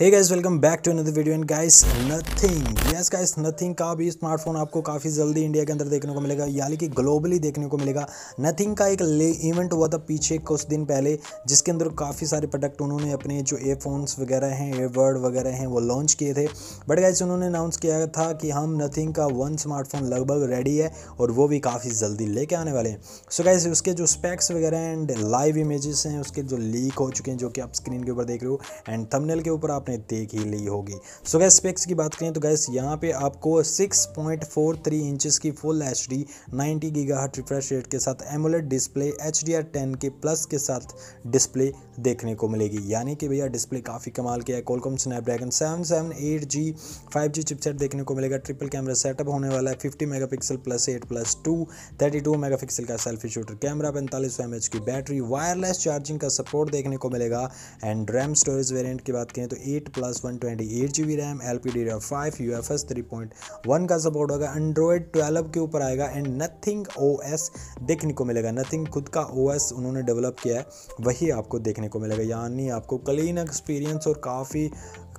hey guys welcome back to another video and guys Nothing yes guys Nothing का भी smartphone आपको काफ़ी जल्दी इंडिया के अंदर देखने को मिलेगा यानी कि ग्लोबली देखने को मिलेगा नथिंग का एक इवेंट हुआ था पीछे कुछ दिन पहले जिसके अंदर काफ़ी सारे प्रोडक्ट उन्होंने अपने जो एयरफोन्स वगैरह हैं एयरबर्ड वगैरह हैं वो लॉन्च किए थे बट गाइज उन्होंने अनाउंस किया था कि हम नथिंग का वन स्मार्टफोन लगभग रेडी है और वो भी काफ़ी जल्दी लेके आने वाले हैं सो गाइज उसके जो स्पैक्स वगैरह एंड लाइव इमेजेस हैं उसके जो लीक हो चुके हैं जो कि आप स्क्रीन के ऊपर देख रहे हो एंड थमनेल के ऊपर आप आपने देख ही ली होगी सो गैस स्पेक्स की बात करें तो गैस यहाँ पे आपको 6.43 पॉइंट इंचेस की फुल एच डी नाइनटी गीगाहट रिफ्रेश रेट के साथ AMOLED display H D R ten के प्लस के साथ डिस्प्ले देखने को मिलेगी यानी कि भैया डिस्प्ले काफ़ी कमाल के है Qualcomm Snapdragon seven seven eight G five G chipset देखने को मिलेगा ट्रिपल कैमरा सेटअप होने वाला है fifty megapixel plus eight plus two thirty two megapixel का सेल्फी शूटर कैमरा पैंतालीस सौ की बैटरी वायरलेस चार्जिंग का सपोर्ट देखने को मिलेगा एंड रैम स्टोरेज वेरियंट की बात करें तो eight plus one twenty eight G B RAM L P D RAM five U F S three point one का सपोर्ट होगा एंड्रॉयड ट्वेल्व के ऊपर आएगा एंड नथिंग ओ एस देखने को मिलेगा नथिंग खुद का ओ एस उन्होंने डेवलप किया है वही आपको देखने को मिलेगा यानी आपको क्लीन एक्सपीरियंस और काफ़ी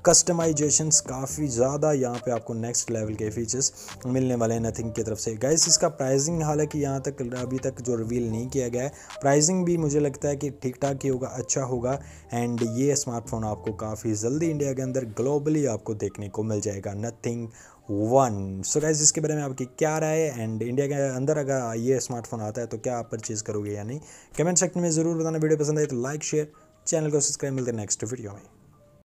कस्टमाइजेशंस काफ़ी ज़्यादा यहाँ पे आपको नेक्स्ट लेवल के फीचर्स मिलने वाले हैं नथिंग की तरफ से गाइस इसका प्राइसिंग हालांकि यहाँ तक अभी तक जो रिवील नहीं किया गया है प्राइसिंग भी मुझे लगता है कि ठीक ठाक ही होगा अच्छा होगा एंड ये स्मार्टफोन आपको काफ़ी जल्दी इंडिया के अंदर ग्लोबली आपको देखने को मिल जाएगा नथिंग वन सो गाइज इसके बारे में आपकी क्या राय है एंड इंडिया के अंदर अगर ये स्मार्टफोन आता है तो क्या आप परचेज़ करोगे या नहीं कमेंट सेक्शन में ज़रूर बताना वीडियो पसंद आए तो लाइक शेयर चैनल को सब्सक्राइब मिलते हैं नेक्स्ट वीडियो में